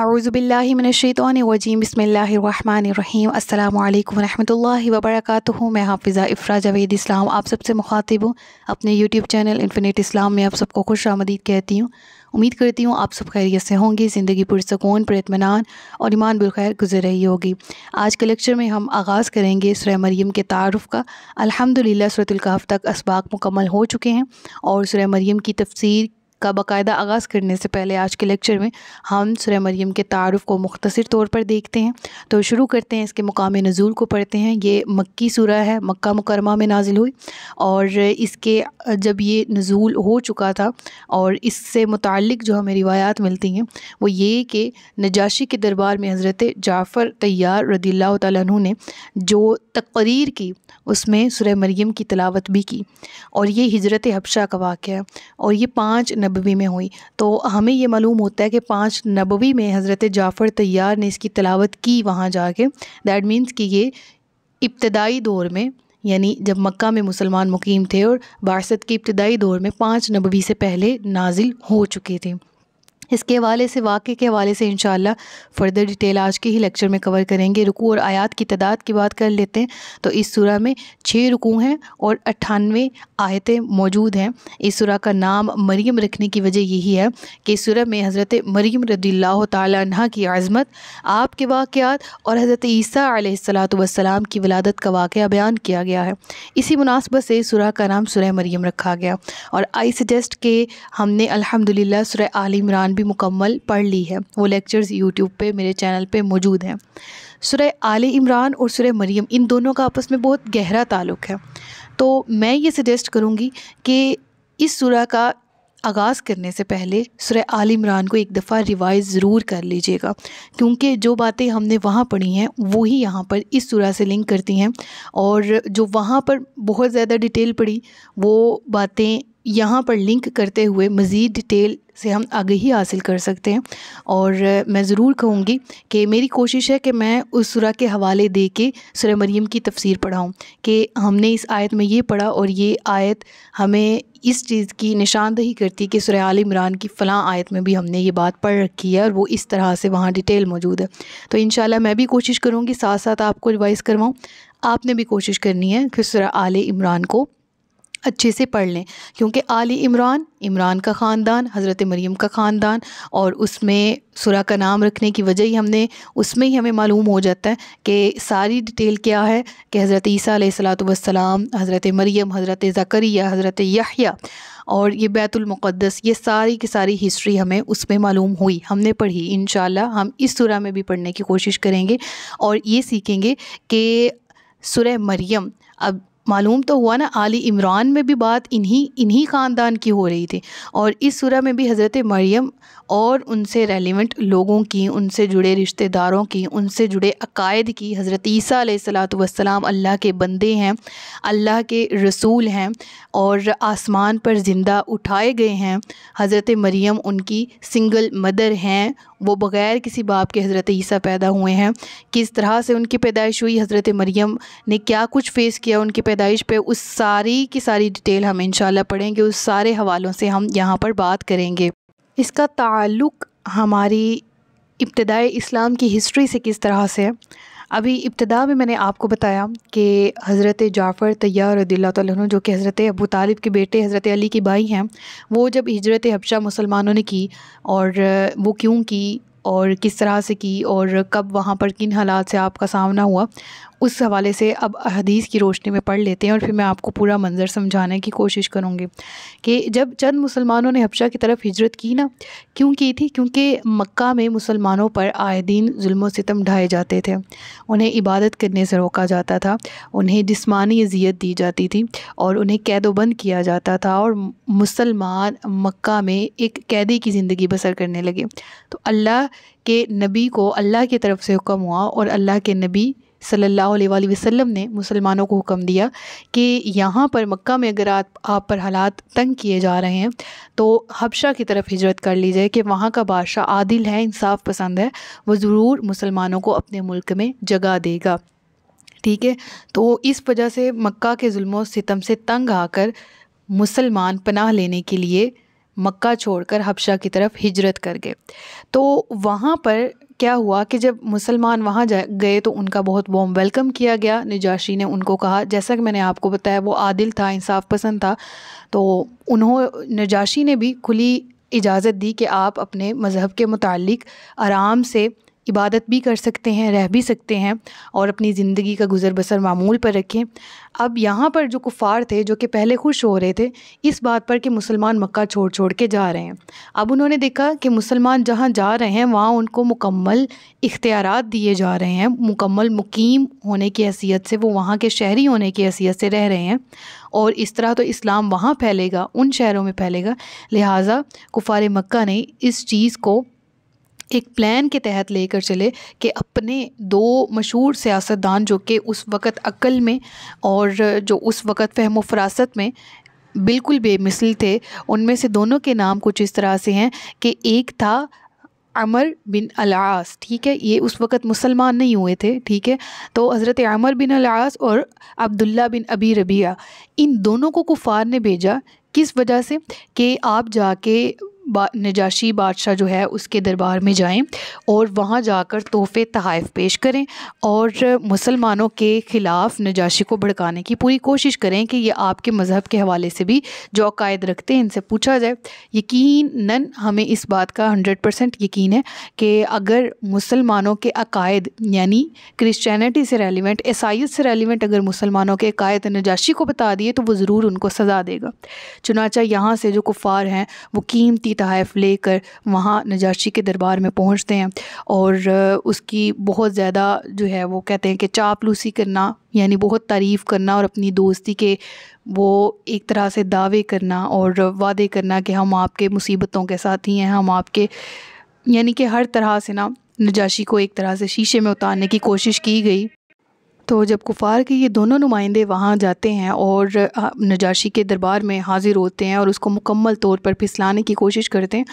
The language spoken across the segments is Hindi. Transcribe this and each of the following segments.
आरुज़बिल्लिमिनशीतरजीम बसमीम अल्लाम वरहमल वर्क मैं हाफिज़ा इफ़रा जावेद इस्लाम आप सबसे मुखातिब हूँ अपने यूट्यूब चैनल इन्फ़िनट इस्लाम में आप सबको खुश आमदीद कहती हूँ उम्मीद करती हूँ आप सब खैरियत से होंगी ज़िंदगी पुरसकून पुरतमान और ईमान बिलखैर गुजर रही होगी आज के लेक्चर में हम आगाज़ करेंगे सुरह मरीम के तारफ़ का अलहमदिल्ला सूरतुल्काफ तक इसबाक मुकम्मल हो चुके हैं और सुरह मरीम की तफसीर का बाकायदा आगाज़ करने से पहले आज के लेक्चर में हम सुरह मरीम के तारफ़ को मुख्तर तौर पर देखते हैं तो शुरू करते हैं इसके मुकामी नज़ूल को पढ़ते हैं ये मक्की सूरह है मक्का मुकरमा में नाजिल हुई और इसके जब ये नज़ूल हो चुका था और इससे मुतल जो हमें रिवायात मिलती हैं वो ये कि नजाशी के दरबार में हज़रत जाफ़र तैयार रदील तु ने जो तकरीर की उसमें सुरह मरीम की तलावत भी की और ये हजरत हबशा का वाक़ है और ये पाँच नब नबवी में हुई तो हमें ये मालूम होता है कि पाँच नबवी में हज़रत जाफ़र तैयार ने इसकी तलावत की वहाँ जाके दैट मीन्स कि ये इब्तदाई दौर में यानी जब मक्का में मुसलमान मुकीम थे और बासत के इब्तदाई दौर में पाँच नबवी से पहले नाजिल हो चुके थे इसके हवाले से वाक़े के हवाले से इन फर्दर डिटेल आज के ही लेक्चर में कवर करेंगे रुकू और आयात की तादाद की बात कर लेते हैं तो इस सूरा में छः रुकू हैं और अट्ठानवे आयतें मौजूद हैं इस सूरा का नाम मरीम रखने की वजह यही है कि इस सूरा में हज़रत मरीम रदील्ला तह की आज़मत आपके वाक़ात और हज़रत ईसा सलाम की वलादत का वाक़ बयान किया गया है इसी मुनासबत से सुरह का नाम सुरह मरीम रखा गया और आई सजेस्ट के हमने अलहमदिल्ला सुरह आल इमरान भी भी मुकम्मल पढ़ ली है वो लेक्चर्स यूट्यूब पे मेरे चैनल पे मौजूद हैं सुरह आले इमरान और सुरह मरीम इन दोनों का आपस में बहुत गहरा ताल्लुक़ है तो मैं ये सजेस्ट करूँगी कि इस सुरह का आगाज़ करने से पहले सुरह आल इमरान को एक दफ़ा रिवाइज ज़रूर कर लीजिएगा क्योंकि जो बातें हमने वहाँ पढ़ी हैं वो ही यहाँ पर इस सुरह से लिंक करती हैं और जो वहाँ पर बहुत ज़्यादा डिटेल पढ़ी वो बातें यहाँ पर लिंक करते हुए मज़ीद डिटेल से हम आगे ही हासिल कर सकते हैं और मैं ज़रूर कहूँगी कि मेरी कोशिश है कि मैं उस सुरह के हवाले दे के सुर मरीम की तफसीर पढ़ाऊँ कि हमने इस आयत में ये पढ़ा और ये आयत हमें इस चीज़ की निशानदही करती कि सुरह आल इमरान की फ़लाँ आयत में भी हमने ये बात पढ़ रखी है और वो इस तरह से वहाँ डिटेल मौजूद है तो इन मैं भी कोशिश करूँगी साथ साथ आपको रिवाइज़ करवाऊँ आपने भी कोशिश करनी है कि सुर आल इमरान को अच्छे से पढ़ लें क्योंकि आली इमरान इमरान का ख़ानदान हज़रत मरीम का ख़ानदान और उसमें सुरा का नाम रखने की वजह ही हमने उसमें ही हमें मालूम हो जाता है कि सारी डिटेल क्या है कि हज़रत ईसा सलाम हज़रत मरीम हज़रत ज़करिया हज़रत यहिया और ये बैतुलमक़दस ये सारी की सारी हिस्ट्री हमें उसमें मालूम हुई हमने पढ़ी इन हम इस सुरा में भी पढ़ने की कोशिश करेंगे और ये सीखेंगे कि सुरह मरीम अब मालूम तो हुआ ना आली इमरान में भी बात इन्हीं इन्हीं ख़ानदान की हो रही थी और इस सूरह में भी हज़रत मरियम और उनसे रेलिवेंट लोगों की उनसे जुड़े रिश्तेदारों की उनसे जुड़े अकायद की हज़रत ईसा सलाम अल्लाह के बंदे हैं अल्लाह के रसूल हैं और आसमान पर ज़िंदा उठाए गए हैं हज़रत मरियम उनकी सिंगल मदर हैं वो बग़ैर किसी बाप के हज़रत ईसा पैदा हुए हैं किस तरह से उनकी पैदाइश हुई हज़रत मरियम ने क्या कुछ फ़ेस किया उनकी पैदाइश पे उस सारी की सारी डिटेल हम इन पढ़ेंगे उस सारे हवालों से हम यहाँ पर बात करेंगे इसका ताल्लुक़ हमारी इब्तदाई इस्लाम की हिस्ट्री से किस तरह से है अभी इब्तदा में मैंने आपको बताया कि हज़रत जाफ़र तैयार रदील्ला तु जो कि हज़रत अबू तालिब के बेटे हज़रत अली की भाई हैं वो जब हजरत हबशा मुसलमानों ने की और वो क्यों की और किस तरह से की और कब वहाँ पर किन हालात से आपका सामना हुआ उस हवाले से अब हदीस की रोशनी में पढ़ लेते हैं और फिर मैं आपको पूरा मंज़र समझाने की कोशिश करूँगी कि जब चंद मुसलमानों ने हबशा की तरफ हिजरत की ना क्यों की थी क्योंकि मक्का में मुसलमानों पर आए दिन जुल्म सितम ढाए जाते थे उन्हें इबादत करने से रोका जाता था उन्हें जिसमानी अजियत दी जाती थी और उन्हें कैदोबंद किया जाता था और मुसलमान मक्का में एक कैदी की ज़िंदगी बसर करने लगे तो अल्लाह के नबी को अल्लाह की तरफ से हुक्म हुआ और अल्लाह के नबी सल्ला वसम ने मुसलमानों को हुक्म दिया कि यहाँ पर मक्का में अगर आप आप पर हालात तंग किए जा रहे हैं तो हबशा की तरफ हिजरत कर लीजिए कि वहाँ का बादशाह आदिल है इंसाफ पसंद है वो ज़रूर मुसलमानों को अपने मुल्क में जगह देगा ठीक है तो इस वजह से मक्का के जुल्मों सितम से तंग आकर मुसलमान पनाह लेने के लिए मक्का छोड़कर हबशा की तरफ हिजरत कर गए तो वहाँ पर क्या हुआ कि जब मुसलमान वहाँ गए तो उनका बहुत वॉम वेलकम किया गया निज़ाशी ने उनको कहा जैसा कि मैंने आपको बताया वो आदिल था इंसाफ पसंद था तो उन्होंने निजाशी ने भी खुली इजाज़त दी कि आप अपने मज़हब के मुतालिक आराम से इबादत भी कर सकते हैं रह भी सकते हैं और अपनी ज़िंदगी का गुज़र बसर मामूल पर रखें अब यहाँ पर जो कुफ़ार थे जो कि पहले खुश हो रहे थे इस बात पर कि मुसलमान मक्का छोड़ छोड़ के जा रहे हैं अब उन्होंने देखा कि मुसलमान जहाँ जा रहे हैं वहाँ उनको मुकम्मल इख्तियार दिए जा रहे हैं मुकम्मल मुकीम होने की हैसियत से वो वहाँ के शहरी होने की हैसियत से रह रहे हैं और इस तरह तो इस्लाम वहाँ फैलेगा उन शहरों में फैलेगा लिहाजा कुफ़ार मक् ने इस चीज़ को एक प्लान के तहत लेकर चले कि अपने दो मशहूर सियासतदान जो कि उस वक़्त अक्ल में और जो उस वक़्त फहम फरासत में बिल्कुल बेमिसल थे उनमें से दोनों के नाम कुछ इस तरह से हैं कि एक था अमर बिन अलास ठीक है ये उस वक़्त मुसलमान नहीं हुए थे ठीक है तो हज़रत अमर बिन अलास और अब्दुल्ला बिन अबी रबिया इन दोनों को कुफ़ार ने भेजा किस वजह से कि आप जाके बा, नजाशी बादशाह जो है उसके दरबार में जाएं और वहाँ जाकर तोहफ़े तहाइफ पेश करें और मुसलमानों के ख़िलाफ़ नजाशी को भड़काने की पूरी कोशिश करें कि ये आपके मज़हब के हवाले से भी जो अकायद रखते हैं इनसे पूछा जाए यकीन हमें इस बात का हंड्रेड परसेंट यकीन है कि अगर मुसलमानों के अकायद यानी क्रिश्चैनिटी से रेलिवेंट ईसाइत से रेलिवेंट अगर मुसलमानों के अकायद नजाशी को बता दिए तो वो ज़रूर उनको सज़ा देगा चुनाचा यहाँ से जो कुफ़ार हैं वो कीमती वही तहफ़ लेकर वहाँ नजाशी के दरबार में पहुँचते हैं और उसकी बहुत ज़्यादा जो है वो कहते हैं कि चापलूसी करना यानी बहुत तारीफ़ करना और अपनी दोस्ती के वो एक तरह से दावे करना और वादे करना कि हम आपके मुसीबतों के साथ ही हैं हम आपके यानी कि हर तरह से ना नजाशी को एक तरह से शीशे में उतारने की कोशिश की गई तो जब कुफ़ार के ये दोनों नुमाइंदे वहाँ जाते हैं और नजाशी के दरबार में हाज़िर होते हैं और उसको मुकम्मल तौर पर फिसलाने की कोशिश करते हैं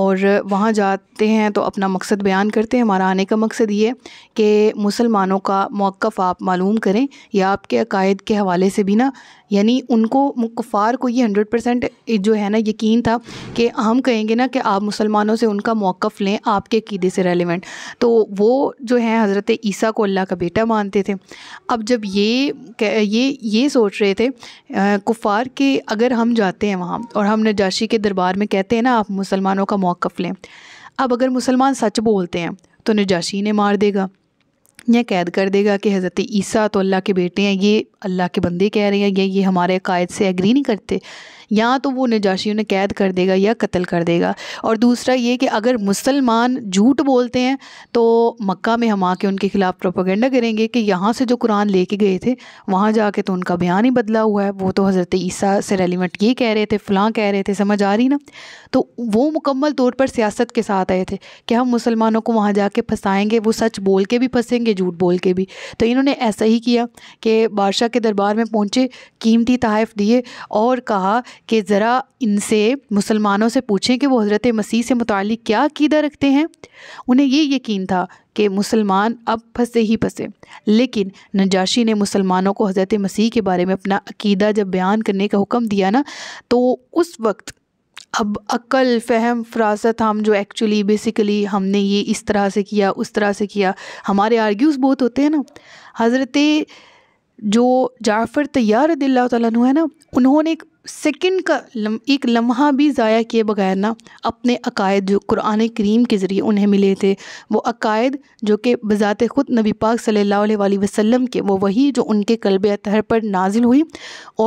और वहाँ जाते हैं तो अपना मकसद बयान करते हैं हमारा आने का मकसद ये कि मुसलमानों का मौक़ आप मालूम करें या आपके अकायद के हवाले से भी ना यानी उनको कुफ़ार को ये हंड्रेड परसेंट जो है ना यकीन था कि हम कहेंगे ना कि आप मुसलमानों से उनका मौक़ लें आपके क़ीदे से रेलिवेंट तो वो जो है हज़रत ईसा को अल्लाह का बेटा मानते थे अब जब ये ये ये सोच रहे थे कुफ़ार के अगर हम जाते हैं वहाँ और हम नजाशी के दरबार में कहते हैं ना आप मुसलमानों का मौक़ लें अब अगर मुसलमान सच बोलते हैं तो नजाशी ने मार देगा या कैद कर देगा कि हज़रत ईसा तो अल्लाह के बेटे हैं ये अल्लाह के बंदे कह रहे हैं ये ये हमारे कायद से एग्री नहीं करते या तो वो नजाशी उन्हें कैद कर देगा या कत्ल कर देगा और दूसरा ये कि अगर मुसलमान झूठ बोलते हैं तो मक्का में हम आके उनके खिलाफ प्रोपागेंडा करेंगे कि यहाँ से जो कुरान लेके गए थे वहाँ जाके तो उनका बयान ही बदला हुआ है वो तो हज़रत ईसा से रेलिमेंट ये कह रहे थे फ़लाँ कह रहे थे समझ आ रही ना तो वो मुकम्मल तौर पर सियासत के साथ आए थे कि हम मुसलमानों को वहाँ के फंसाएंगे वो सच बोल के भी फंसेंगे झूठ बोल के भी तो इन्होंने ऐसा ही किया कि बादशाह के दरबार में पहुँचे कीमती तहफ़ दिए और कहा कि ज़रा इनसे मुसलमानों से पूछें कि वो हज़रत मसीह से मुतल क्या कीदा रखते हैं उन्हें ये यकीन था कि मुसलमान अब फंसे ही फंसे लेकिन नजाशी ने मुसलमानों को हज़रत मसीह के बारे में अपना अकीदा जब बयान करने का हुक्म दिया ना तो उस वक्त अब अक्ल फहम फरासत हम जो एक्चुअली बेसिकली हमने ये इस तरह से किया उस तरह से किया हमारे आर्ग्यूज़ बहुत होते हैं ना हज़रत जो जाफ़र तैयार दिल्ला है ना उन्होंने एक सेकंड का लम, एक लम्हा भी ज़ाया किए बगैर ना अपने अकायद जो कुरान करीम के ज़रिए उन्हें मिले थे वो अकायद जो कि बज़ात ख़ुद नबी पाक सल्लल्लाहु अलैहि वसल्लम के वो वही जो उनके कलब अतहर पर नाजिल हुई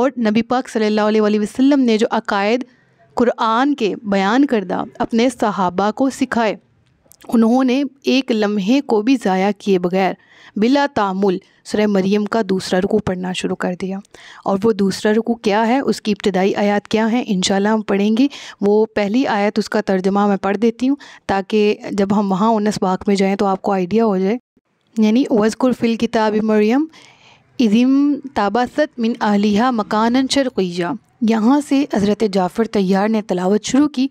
और नबी पाक सल्लल्लाहु अलैहि वसल्लम ने जो अकायद कुरान के बयान करदा अपने सहाबा को सिखाए उन्होंने एक लम्हे को भी ज़ाया किए बगैर बिला तामुल सुरह मरियम का दूसरा रुकू पढ़ना शुरू कर दिया और वो दूसरा रुकू क्या है उसकी इब्तदाई आयत क्या है इन हम पढ़ेंगे वो पहली आयत उसका तर्जमा मैं पढ़ देती हूँ ताकि जब हम वहाँ उनस बाग में जाएँ तो आपको आइडिया हो जाए यानी वज़कुरफिल किताब मरियम इज़िम ताबासत मिन अहलिया मकानन शरक़िया यहाँ से हज़रत जाफ़र तैयार ने तलावत शुरू की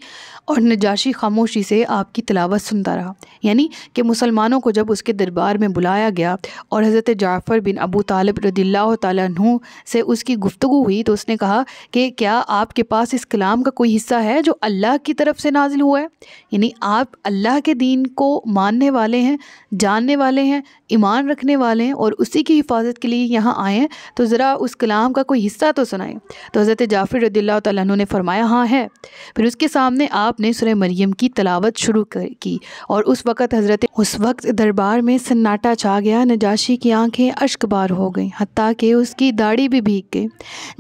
और नजाशी खामोशी से आपकी तलावत सुनता रहा यानी कि मुसलमानों को जब उसके दरबार में बुलाया गया और हज़रत जाफ़र बिन अबू तालब रदील्ला तु से उसकी गुफ्तु हुई तो उसने कहा कि क्या आपके पास इस कलाम का कोई हिस्सा है जो अल्लाह की तरफ से नाजिल हुआ है यानी आप अल्लाह के दीन को मानने वाले हैं जानने वाले हैं ईमान रखने वाले हैं और उसी की हिफाजत के लिए यहाँ आएँ तो ज़रा उस कलाम का कोई हिस्सा तो सुनाएँ तो हज़रत जाफिर रदील्ला तु ने फरमाया हाँ है फिर उसके सामने आपने सुर मरीम की तलावत शुरू की और उस वक़्त हज़रत उस वक्त दरबार में सन्नाटा छा गया नजाशी की आंखें अश्कबार हो गई हती कि उसकी दाढ़ी भी भीग गई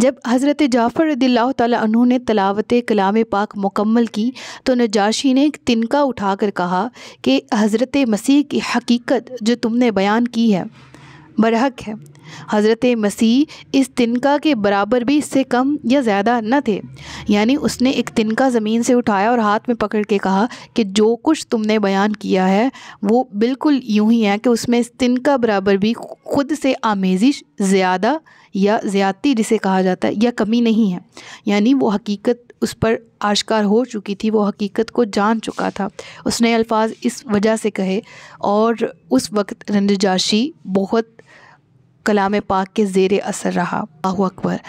जब हज़रत जाफ़र रदील्ला तु ने तलावत कलाम पाक मुकम्मल की तो नजाशी ने एक तिनका उठाकर कहा कि हज़रत मसीह की हकीकत जो तुमने बयान की है बरहक है हज़रत मसीह इस तिनका के बराबर भी इससे कम या ज़्यादा न थे यानी उसने एक तिनका ज़मीन से उठाया और हाथ में पकड़ के कहा कि जो कुछ तुमने बयान किया है वो बिल्कुल यूं ही है कि उसमें इस तिनका बराबर भी खुद से आमेजिश ज़्यादा या ज़्यादती जिसे कहा जाता है या कमी नहीं है यानी वो हकीकत उस पर आश्कार हो चुकी थी वो हकीकत को जान चुका था उसने अल्फाज इस वजह से कहे और उस वक्त रंजाशी बहुत कलाम पाक के जेर असर रहा अल्लाह अकबर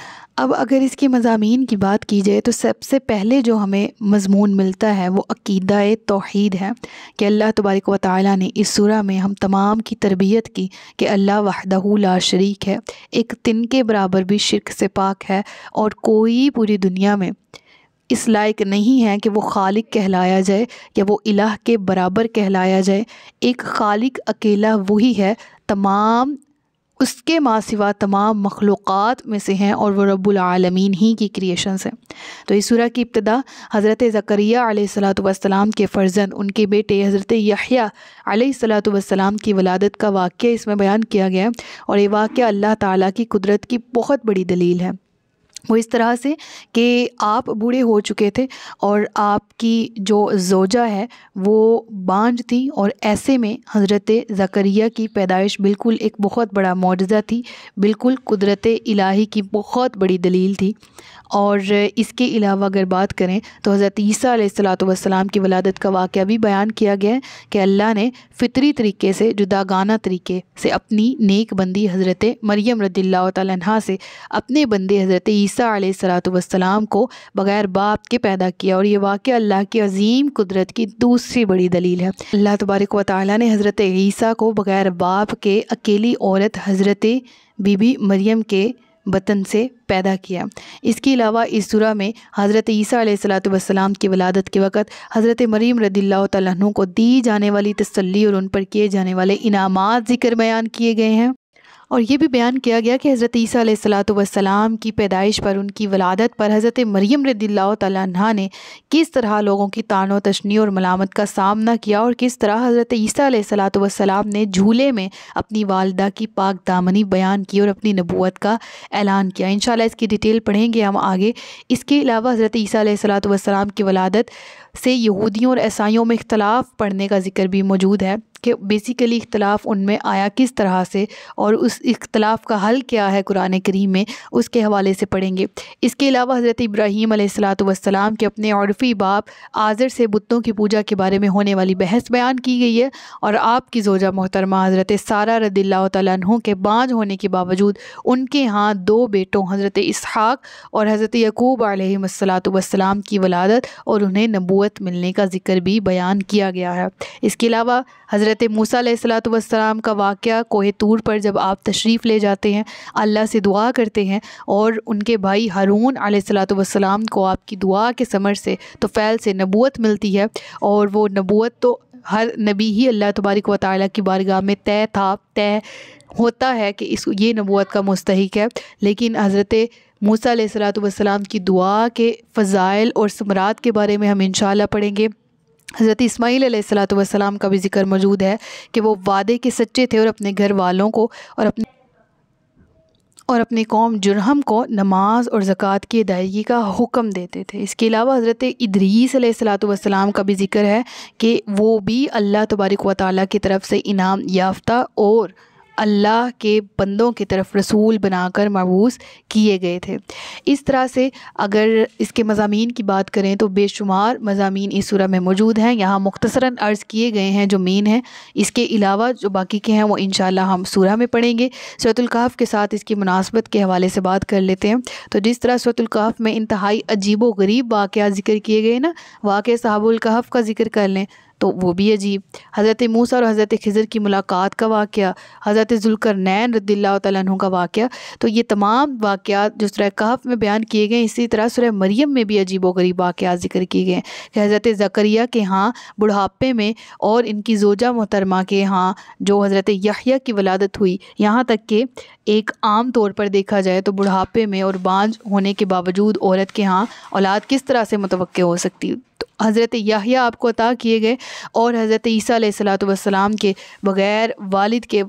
अब अगर इसके मजामी की बात की जाए तो सबसे पहले जो हमें मजमून मिलता है वो अकीदा तोहद है कि अल्लाह तबारक व ताली ने इस सूरा में हम तमाम की तरबियत की कि अल्लाह वहदहू ला शरीक है एक तिन के बराबर भी शिरक से पाक है और कोई पूरी दुनिया में इस लायक नहीं है कि वो खालिक कहलाया जाए या वो इलाह के बराबर कहलाया जाए एक खालिक अकेला वही है तमाम उसके माँ सिवा तमाम मखलूक़ात में से हैं और वह रबालमीन ही की क्रिएशन हैं तो इस सूर्य की इब्तदा हज़रत ज़करिया सलाम के फ़र्जन उनके बेटे हज़रत यहिया सलाम की वलादत का वाक़ इसमें बयान किया गया है और ये वाक़ अल्लाह ताली की कुदरत की बहुत बड़ी दलील है वो इस तरह से कि आप बूढ़े हो चुके थे और आपकी जो जोजा है वो बांझ थी और ऐसे में हज़रत ज़करिया की पैदाइश बिल्कुल एक बहुत बड़ा मुआजा थी बिल्कुल कुदरत इलाही की बहुत बड़ी दलील थी और इसके अलावा अगर बात करें तो हज़रत ईसी सलाम की वलादत का वाक़ भी बयान किया गया है कि अल्लाह ने फ़ितरी तरीके से जुदागाना तरीके से अपनी नेक बंदी हज़रत मरीम रदील्ला तह से अपने बंदे हज़रत ईसा सलाम को बग़ैर बाप के पैदा किया और ये वाक़ अल्लाह की अजीम कुदरत की दूसरी बड़ी दलील है अल्लाह तबारक व ताली ने हज़रत ईसा को बग़ैर बाप के अकेली औरत हज़रत बीबी मरीम के वतन से पैदा किया इसके अलावा इस सूरा में हज़रत ईसा सलाम की वलादत के वक़्त हज़रत मरीम रदील्ला तु को दी जाने वाली तसली और उन पर किए जाने वाले इनाम ज़िक्र बयान किए गए हैं और ये भी बयान किया गया कि हज़रत ईसा सलाम की पैदाइश पर उनकी वलादत पर हज़रत मरीम रदील तह ने किस तरह लोगों की तान तशनी और मलामत का सामना किया और किस तरह हज़रत सलात सलाम ने झूले में अपनी वालदा की पाक दामनी बयान की और अपनी नबूत का ऐलान किया इन इसकी डिटेल पढ़ेंगे हम आगे इसके अलावा हज़रत ईसा सलाम की वलादत से यहूदियों और ईसाइयों में इख्तलाफ पढ़ने का जिक्र भी मौजूद है कि बेसिकली इख्तलाफ उनमें आया किस तरह से और उस इख्तलाफ का हल क्या है कुरान करीम में उसके हवाले से पढ़ेंगे इसके अलावा हज़रत इब्राहीम अलैहिस्सलाम के अपने औरफी बाप आज़र से बुतों की पूजा के बारे में होने वाली बहस बयान की गई है और आपकी जोजा मोहतरमा हज़रत सारा रदील्ला तु के बाँझ होने के बावजूद उनके यहाँ दो बेटों हज़रत इसहाक़ और हज़रत यकूब आलतम की वलादत और उन्हें नबूत नबूत मिलने का जिक्र भी बयान किया गया है इसके अलावा हज़रत मूसा सलाम का वाक़ कोहे तूर पर जब आप तशरीफ़ ले जाते हैं अल्लाह से दुआ करते हैं और उनके भाई हारून सलाम को आपकी दुआ के समर से तो फ़ैल से नबूत मिलती है और वो नबूत तो हर नबी ही अल्लाह तबारक व ताली की बारगाह में तय था तय होता है कि इस ये नबूत का मुस्तक है लेकिन हज़रत मूसा सलाम की दुआ के फ़ज़ाइल और समरात के बारे में हम इन पढ़ेंगे हज़रत इस्माईल सलाम का भी जिक्र मौजूद है कि वो वादे के सच्चे थे और अपने घर वालों को और अपने और अपने कौम जुरहम को नमाज और ज़क़़त की अदायगी का हुक्म देते थे इसके अलावा हज़रत इदरीस सलाम का भी ज़िक्र है कि वो भी अल्लाह तबारक व ताली की तरफ से इनाम याफ़्ता और अल्लाह के बंदों की तरफ रसूल बनाकर मबूस किए गए थे इस तरह से अगर इसके मजामी की बात करें तो बेशुमार मजामी इस सूरह में मौजूद हैं यहाँ मुख्तसरा अर्ज़ किए गए हैं जो मेन हैं इसके अलावा जो बाकी के हैं वो इन हम सूरह में पढ़ेंगे सूरतलकाफ़ के साथ इसकी मुनासबत के हवाले से बात कर लेते हैं तो जिस तरह सूरतलकाफ़ में इंतहाई अजीब व गरीब वाक़ ज़िक्र किए गए ना वाक़ साहबुल्कहफ़ का जिक्र कर लें तो वो भी अजीब हज़रत मूसा और हज़रत खज़र की मुलाकात का वाक़ हज़रत जुलकर नैन रदील्ला तु का वाक़ तो ये तमाम वाक़ जो सुरह कहफ में बयान किए गए इसी तरह सुरह मरियम में भी अजीब व गरीब वाक़ जिक्र किए गए कि हज़रत ज़करिया के यहाँ बुढ़ापे में और इनकी जोजा मोहतरमा के यहाँ जो हज़रत यहिया की वलादत हुई यहाँ तक कि एक आम तौर पर देखा जाए तो बुढ़ापे में और बांझ होने के बावजूद औरत के यहाँ औलाद किस तरह से मुतव हो सकती हज़रत याहिया आपको अता किए गए और हज़रत ईसी सलाम के बग़ैर वालिद के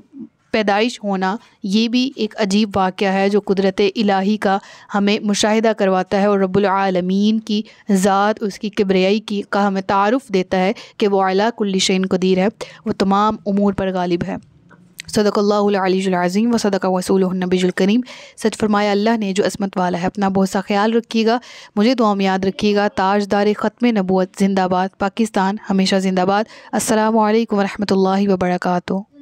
पैदाइश होना ये भी एक अजीब वाक़ है जो कुदरत इलाही का हमें मुशाहिदा करवाता है और रबालमीन की ज़ात उसकी किबरियाई की का हमें तारफ़ देता है कि वो अला कुल्ली कदीर है वो तमाम अमूर पर गालिब है सदक़ल्लाज़ीम व सदक करीम सच फरमाया अल्लाह ने जो असमत वाला है अपना बहुत सा ख्याल रखिएगा मुझे दुआ में याद रखिएगा ताजदार ख़त्म नबूत जिंदाबाद पाकिस्तान हमेशा जिंदाबाद असल वरहमल वर्का